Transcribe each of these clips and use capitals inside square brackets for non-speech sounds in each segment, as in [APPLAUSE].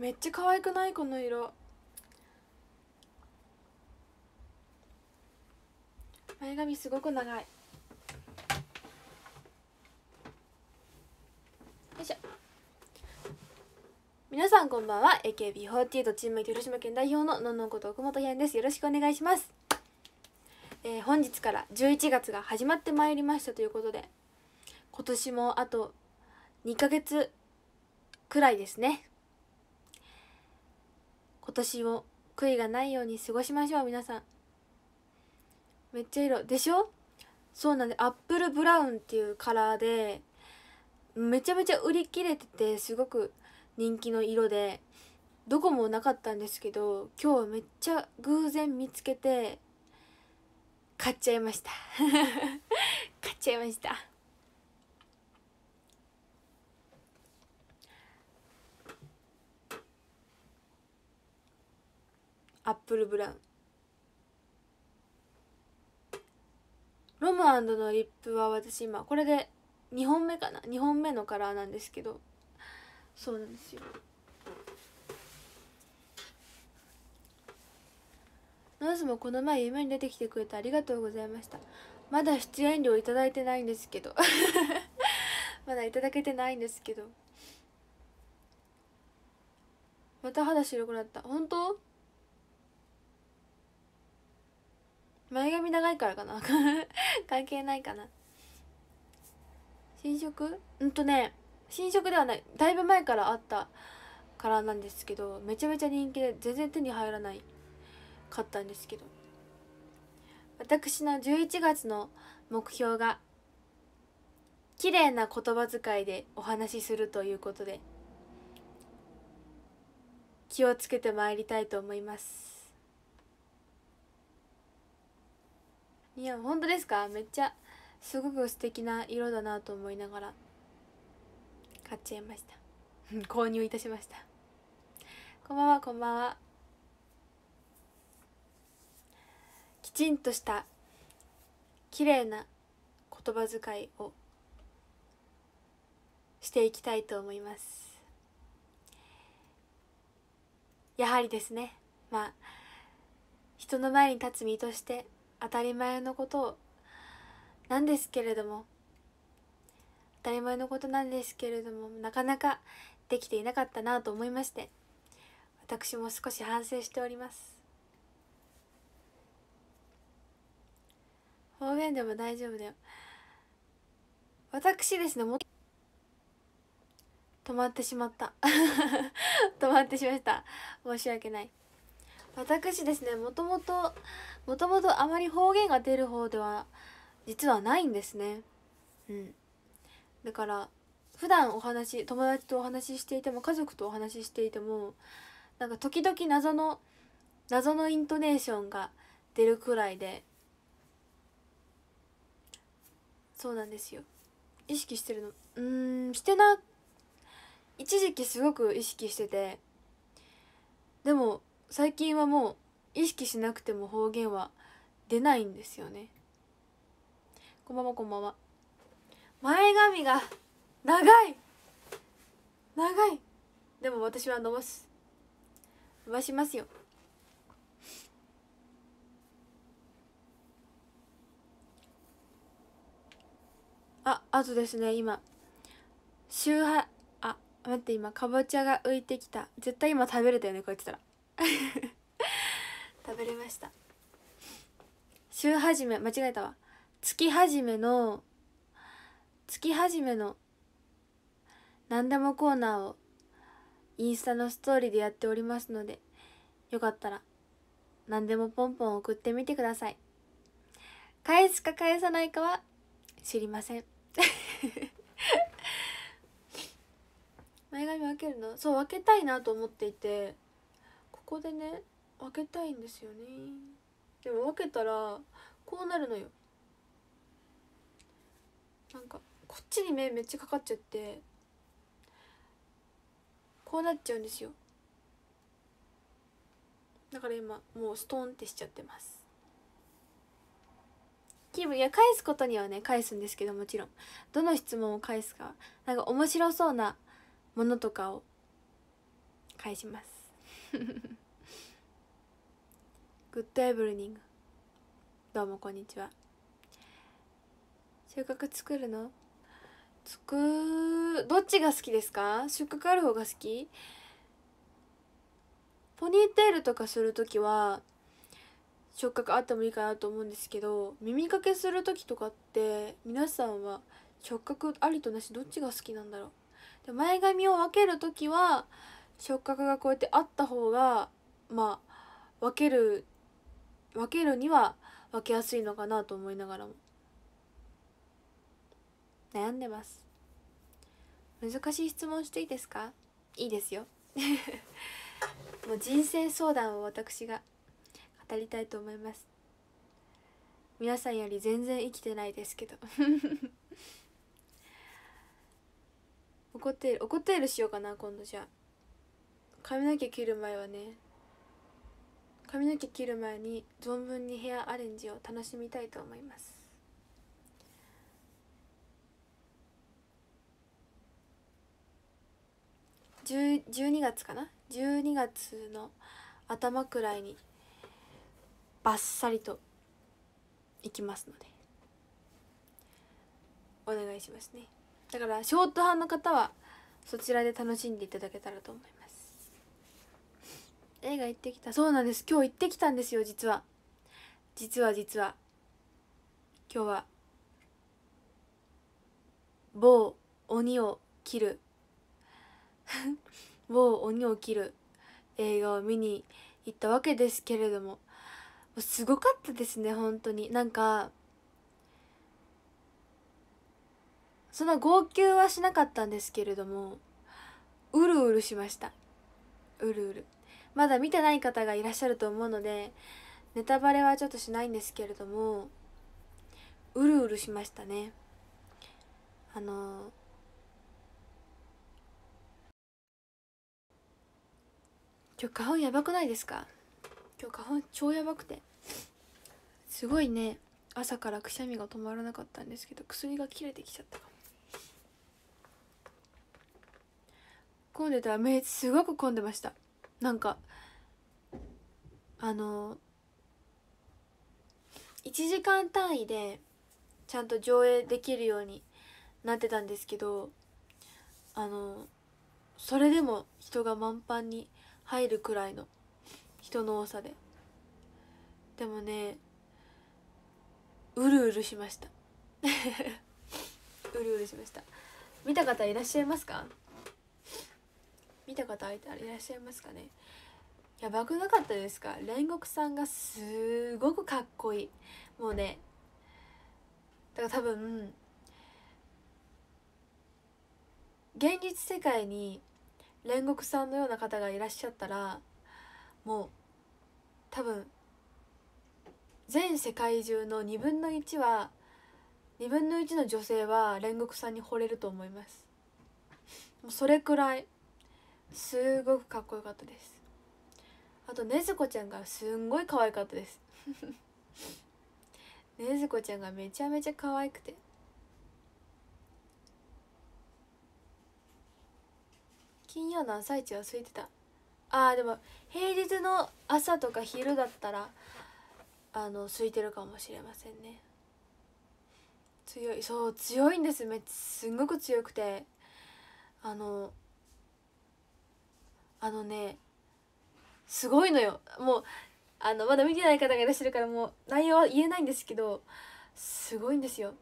めっちゃ可愛くないこの色前髪すごく長いよいしょ皆さんこんばんは AKB48 チームメイト広島県代表ののんのんこと奥本ひですよろしくお願いしますえー、本日から11月が始まってまいりましたということで今年もあと2ヶ月くらいですね今年も悔いがないように過ごしましょう皆さんめっちゃ色でしょそうなんでアップルブラウンっていうカラーでめちゃめちゃ売り切れててすごく人気の色でどこもなかったんですけど今日めっちゃ偶然見つけて買っちゃいました [LAUGHS] 買っちゃいましたアップルブラウンロムのリップは私今これで2本目かな2本目のカラーなんですけどそうなんですよナースもこの前夢に出てきてくれてありがとうございましたまだ出演料頂いてないんですけど [LAUGHS] まだ頂けてないんですけどまた肌白くなった本当前髪長いからかな [LAUGHS] 関係ないかな新色うんとね新色ではないだいぶ前からあったからなんですけどめちゃめちゃ人気で全然手に入らないかったんですけど私の11月の目標が綺麗な言葉遣いでお話しするということで気をつけてまいりたいと思いますいや本当ですかめっちゃすごく素敵な色だなと思いながら買っちゃいました [LAUGHS] 購入いたしましたこんばんはこんばんはきちんとした綺麗な言葉遣いをしていきたいと思いますやはりですねまあ人の前に立つ身として当たり前のことなんですけれども当たり前のことなんですけれどもなかなかできていなかったなと思いまして私も少し反省しております方言でも大丈夫だよ私ですねも止まってしまった [LAUGHS] 止まってしまった申し訳ない私ですねもともともともとあまり方言が出る方では実はないんですね。うん、だから普段お話友達とお話ししていても家族とお話ししていてもなんか時々謎の謎のイントネーションが出るくらいでそうなんですよ意識してるのうんしてな一時期すごく意識しててでも最近はもう意識しなくても方言は出ないんですよねこんばんはこんばんは前髪が長い長いでも私は伸ばす伸ばしますよああとですね今周波あ待って今かぼちゃが浮いてきた絶対今食べれたよねこうやってたら食べれました週始め間違えたわ月始めの月始めの何でもコーナーをインスタのストーリーでやっておりますのでよかったら何でもポンポン送ってみてください返すか返さないかは知りません [LAUGHS] 前髪分けるのそう分けたいなと思っていてここでね分けたいんですよねでも分けたらこうなるのよなんかこっちに目めっちゃかかっちゃってこうなっちゃうんですよだから今もうストーンってしちゃってます気分いや返すことにはね返すんですけどもちろんどの質問を返すかなんか面白そうなものとかを返しますグッドエブリニングどうもこんにちは収穫作るの作どっちが好きですか収穫ある方が好きポニーテールとかする時は触覚あってもいいかなと思うんですけど耳かけする時とかって皆さんは触覚ありとなしどっちが好きなんだろうで前髪を分ける時は触覚がこうやってあった方がまあ分ける分けるには分けやすいのかなと思いながらも悩んでます難しい質問していいですかいいですよ [LAUGHS] もう人生相談を私が語りたいと思います皆さんより全然生きてないですけど [LAUGHS] 怒っている怒っているしようかな今度じゃあ髪の毛切る前はね髪の毛切る前に存分にヘアアレンジを楽しみたいと思います12月かな12月の頭くらいにバッサリといきますのでお願いしますねだからショート派の方はそちらで楽しんでいただけたらと思います映画行ってきたそうなんです今日行ってきたんですよ実は実は実は今日は某鬼を切る [LAUGHS] 某鬼を切る映画を見に行ったわけですけれどもすごかったですね本当になんかそんな号泣はしなかったんですけれどもうるうるしましたうるうる。まだ見てない方がいらっしゃると思うのでネタバレはちょっとしないんですけれどもうるうるしましたねあの今日花粉やばくないですか今日花粉超やばくてすごいね朝からくしゃみが止まらなかったんですけど薬が切れてきちゃったかも混んでた目めすごく混んでましたなんかあの1時間単位でちゃんと上映できるようになってたんですけどあのそれでも人が満帆に入るくらいの人の多さででもねうるうるしました [LAUGHS] うるうるしました見た方いらっしゃいますか見た方いらっしゃいますかねやばくなかったですか煉獄さんがすごくかっこいいもうねだから多分現実世界に煉獄さんのような方がいらっしゃったらもう多分全世界中の2分の1は2分の1の女性は煉獄さんに惚れると思いますそれくらいすごくかっこよかったですあとねずこちゃんがすんごい可愛かったですねずこちゃんがめちゃめちゃ可愛くて金曜の朝一は空いてたあーでも平日の朝とか昼だったらあの空いてるかもしれませんね強いそう強いんですめすんごく強くてあのあのねすごいのよもうあのまだ見てない方がいらっしゃるからもう内容は言えないんですけどすごいんですよ。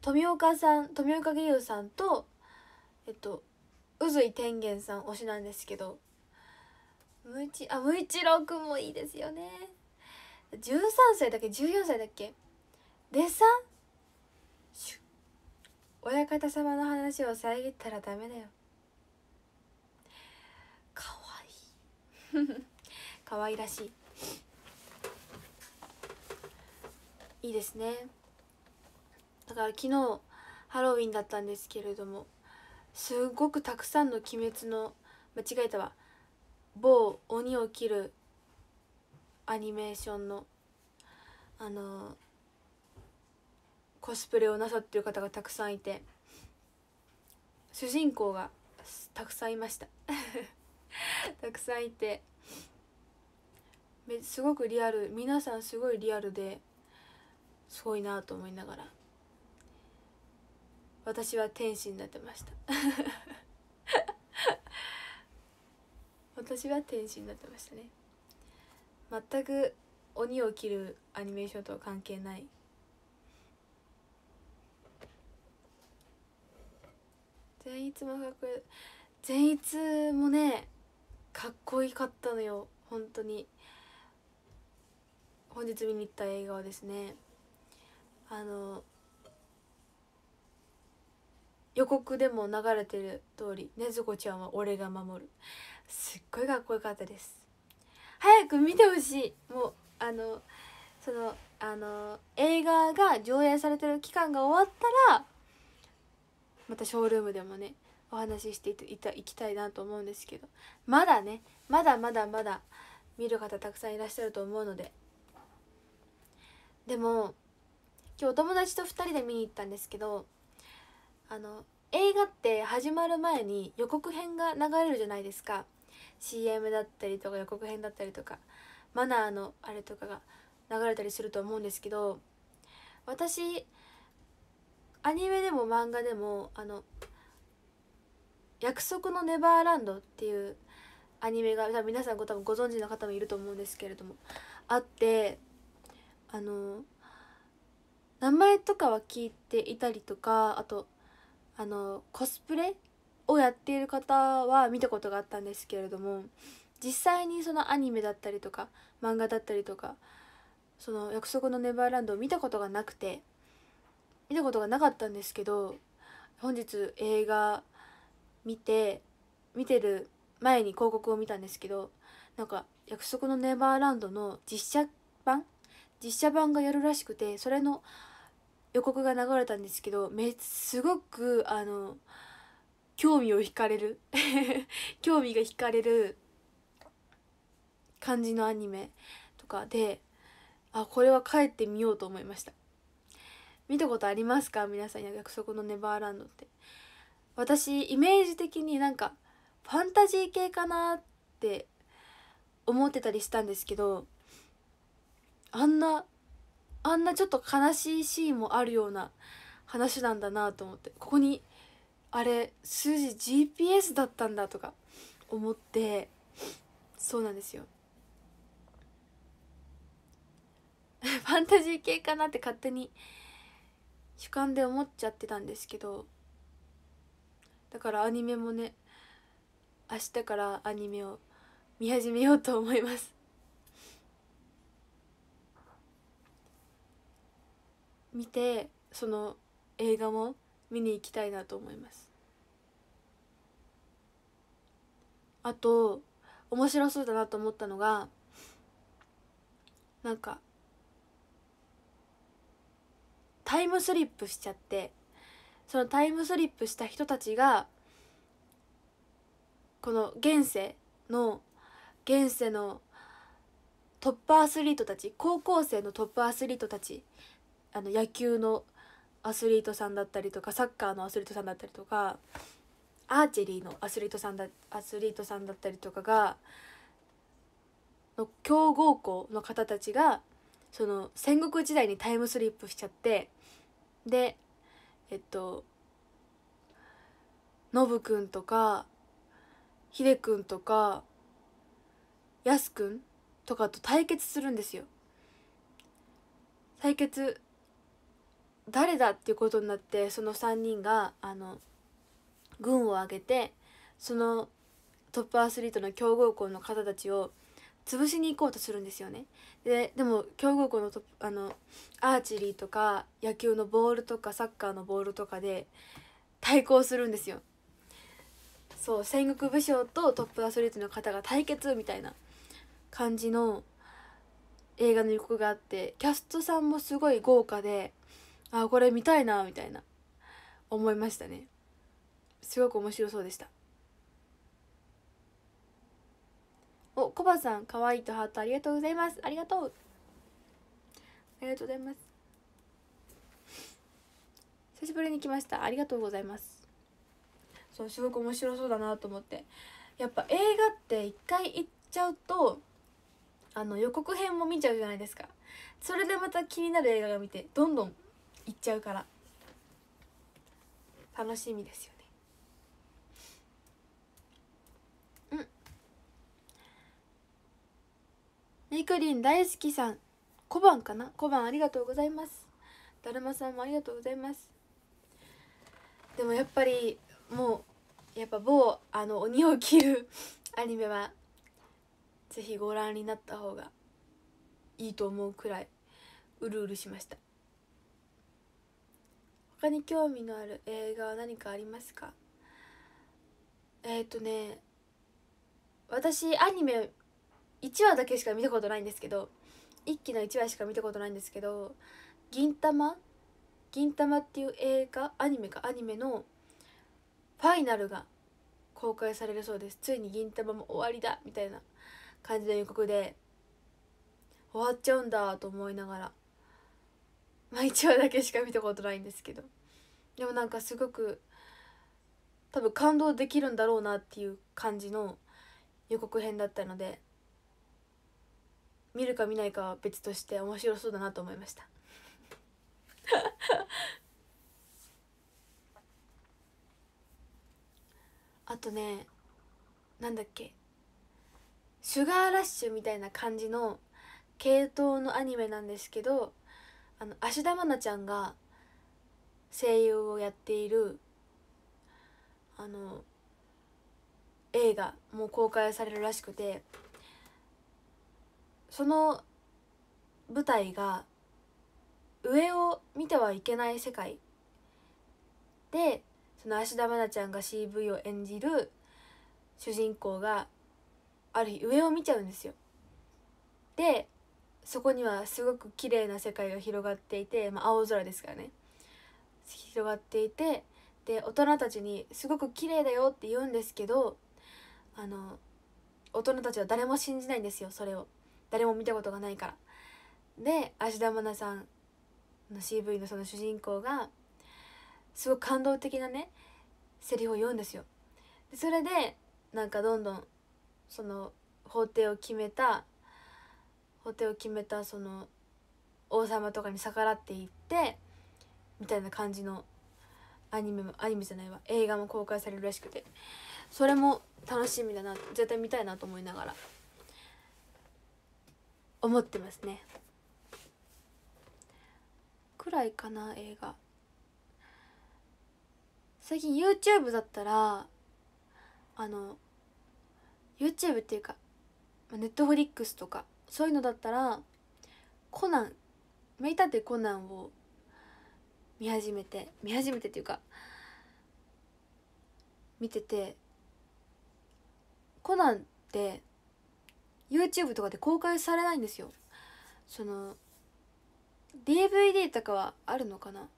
富岡さん富岡義勇さんとえっと宇髄天元さん推しなんですけど無一あ無一郎くんもいいですよね13歳だっけ14歳だっけでさん親方様の話を遮ったらダメだよかわいい [LAUGHS] かわいらしいいいですねだから昨日ハロウィンだったんですけれどもすごくたくさんの「鬼滅の」間違えたわ某鬼を切るアニメーションのあのーコスプレをなさってる方がたくさんいて主人公がたくさんいました [LAUGHS] たくさんいてすごくリアル皆さんすごいリアルですごいなと思いながら私は天使になってました [LAUGHS] 私は天使になってましたね全く鬼を切るアニメーションとは関係ない善逸もかっこいい善逸もねかっこよかったのよ本当に本日見に行った映画はですねあの予告でも流れてる通り「ねずこちゃんは俺が守る」すっごいかっこよかったです早く見てほしいもうあのそのあの映画が上映されてる期間が終わったらまたショールームでもねお話ししていたいきたいなと思うんですけどまだねまだまだまだ見る方たくさんいらっしゃると思うのででも今日お友達と2人で見に行ったんですけどあの映画って始まる前に予告編が流れるじゃないですか CM だったりとか予告編だったりとかマナーのあれとかが流れたりすると思うんですけど私アニメでも漫画でもあの「約束のネバーランド」っていうアニメが多分皆さんご多分ご存知の方もいると思うんですけれどもあってあの名前とかは聞いていたりとかあとあのコスプレをやっている方は見たことがあったんですけれども実際にそのアニメだったりとか漫画だったりとかその「約束のネバーランド」を見たことがなくて見たことがなかったんですけど本日映画見て見てる前に広告を見たんですけどなんか「約束のネバーランド」の実写版実写版がやるらしくてそれの予告が流れたんですけどめすごくあの興味を惹かれる [LAUGHS] 興味が惹かれる感じのアニメとかであこれは帰ってみようと思いました見たことありますか皆さん約束のネバーランドって私イメージ的になんかファンタジー系かなって思ってたりしたんですけどあんなあんなちょっと悲しいシーンもあるような話なんだなと思ってここにあれ数字 GPS だったんだとか思ってそうなんですよ [LAUGHS] ファンタジー系かなって勝手に主観で思っちゃってたんですけどだからアニメもね明日からアニメを見始めようと思います見てその映画も見に行きたいなと思いますあと面白そうだなと思ったのがなんかタイムスリップしちゃってそのタイムスリップした人たちがこの現世の現世のトップアスリートたち高校生のトップアスリートたちあの野球のアスリートさんだったりとかサッカーのアスリートさんだったりとかアーチェリーのアスリートさんだアスリートさんだったりとかがの強豪校の方たちがその戦国時代にタイムスリップしちゃってでえっとノブくんとかヒデくんとかヤスくんとかと対決するんですよ。対決誰だっていうことになってその3人があの軍を挙げてそのトップアスリートの強豪校の方たちを潰しに行こうとするんですよねででも強豪校のとあのアーチェリーとか野球のボールとかサッカーのボールとかで対抗するんですよそう戦国武将とトップアスリートの方が対決みたいな感じの映画の予告があってキャストさんもすごい豪華であこれ見たいなみたいな思いましたねすごく面白そうでしたおコバさん可愛いとハートありがとうございますありがとうありがとうございます久しぶりに来ましたありがとうございますそうすごく面白そうだなと思ってやっぱ映画って一回行っちゃうとあの予告編も見ちゃうじゃないですかそれでまた気になる映画が見てどんどん行っちゃうから楽しみですよねみくりん大好きさん小判かな小判ありがとうございますだるまさんもありがとうございますでもやっぱりもうやっぱ某あの鬼を切る [LAUGHS] アニメはぜひご覧になった方がいいと思うくらいうるうるしました他に興味のある映画は何かありますかえっ、ー、とね私アニメ1話だけしか見たことないんですけど1期の1話しか見たことないんですけど「銀玉」「銀玉」っていう映画アニメかアニメのファイナルが公開されるそうですついに「銀玉」も終わりだみたいな感じの予告で終わっちゃうんだと思いながらまあ1話だけしか見たことないんですけどでもなんかすごく多分感動できるんだろうなっていう感じの予告編だったので見るか見ないかは別として面白そうだなと思いました [LAUGHS] あとねなんだっけシュガーラッシュみたいな感じの系統のアニメなんですけどあの芦田愛菜ちゃんが声優をやっているあの映画も公開されるらしくてその舞台が上を見てはいけない世界でその芦田愛菜ちゃんが CV を演じる主人公がある日上を見ちゃうんですよ。でそこにはすごく綺麗な世界が広がっていて、まあ、青空ですからね広がっていてで大人たちに「すごく綺麗だよ」って言うんですけどあの大人たちは誰も信じないんですよそれを。誰も見たことがないからで芦田愛菜さんの CV のその主人公がすごく感動的なねセリフを言うんですよでそれでなんかどんどんその法廷を決めた法廷を決めたその王様とかに逆らっていってみたいな感じのアニメもアニメじゃないわ映画も公開されるらしくてそれも楽しみだな絶対見たいなと思いながら。思ってますねくらいかな映画最近 YouTube だったらあの YouTube っていうか Netflix とかそういうのだったらコナン名探てコナンを見始めて見始めてっていうか見ててコナンって YouTube とかで公開されないんですよその DVD とかはあるのかな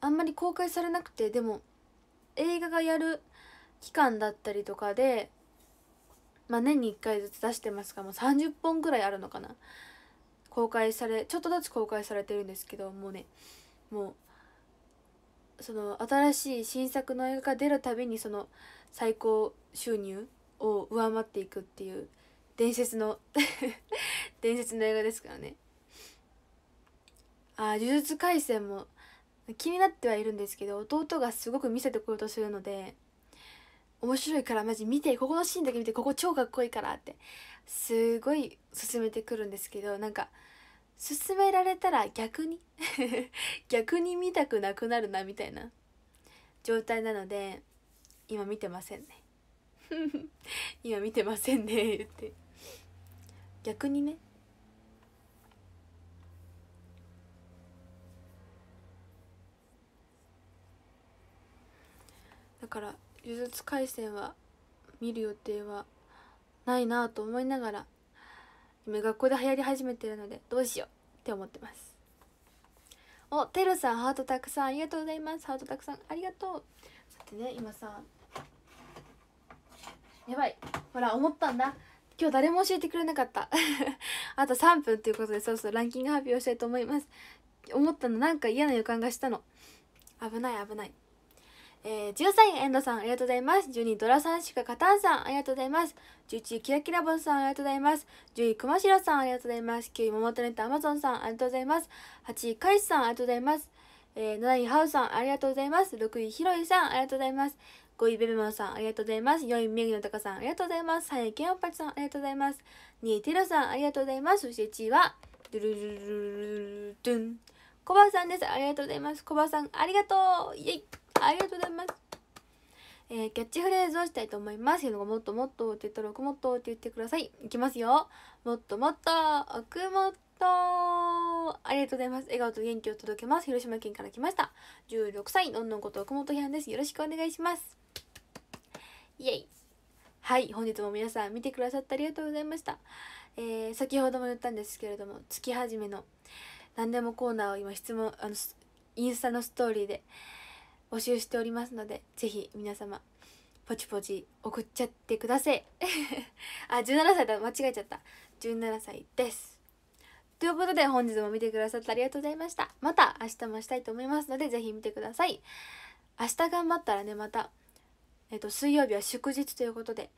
あんまり公開されなくてでも映画がやる期間だったりとかでまあ年に1回ずつ出してますらもう30本ぐらいあるのかな公開されちょっとずつ公開されてるんですけどもうねもうその新しい新作の映画が出るたびにその最高収入を上回っていくっていう伝説の [LAUGHS] 伝説の映画ですからねあ呪術廻戦も気になってはいるんですけど弟がすごく見せてこようとするので面白いからマジ見てここのシーンだけ見てここ超かっこいいからってすごい進めてくるんですけどなんか勧められたら逆に [LAUGHS] 逆に見たくなくなるなみたいな状態なので今見てませんね [LAUGHS] 今見てませんね言って逆にねだから「呪術廻戦」は見る予定はないなと思いながら今学校で流行り始めてるのでどうしようって思ってますおテロさんハートたくさんありがとうございますハートたくさんありがとうさてね今さやばいほら思ったんだ今日誰も教えてくれなかった [LAUGHS] あと3分ということでそろそろランキング発表したいと思います思ったのなんか嫌な予感がしたの危ない危ないえー、13位、遠藤さん、ありがとうございます。12位、ドラさんしかカたんさん、ありがとうございます。11位、キラキラボンさん、ありがとうございます。10位、熊代さん、ありがとうございます。9位、桃とネットアマゾンさん、ありがとうございます。8位、カイスさん、ありがとうございます。えー、7位、ハウさん、ありがとうございます。6位、ヒロイさん、ありがとうございます。ごいべべまさん、ありがとうございます。よいみぐのたかさん、ありがとうございます。さやけんおぱちさん、ありがとうございます。にてろさん、ありがとうございます。そして、ちは、ドゥルルルルルドゥン。コバさんです。ありがとうございます。こばさん、ありがとうイェイありがとうございます。えー、キャッチフレーズをしたいと思います。いうのがもっともっとって言ったら、もっとって言ってください。いきますよ。もっともっと、奥もっと。とありがとうございます。笑顔と元気を届けます。広島県から来ました。16歳、のんのんこと奥本ひゃんです。よろしくお願いします。イエイ。はい、本日も皆さん見てくださってありがとうございました。えー、先ほども言ったんですけれども、月始めの何でもコーナーを今質問、あの、インスタのストーリーで募集しておりますので、ぜひ皆様、ポチポチ送っちゃってください。[LAUGHS] あ、17歳だ、間違えちゃった。17歳です。ということで本日も見てくださってありがとうございましたまた明日もしたいと思いますので是非見てください明日頑張ったらねまたえっと水曜日は祝日ということで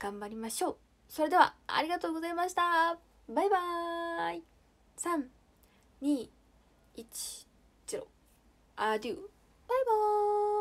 頑張りましょうそれではありがとうございましたバイバーイ321 0アデューバイバーイ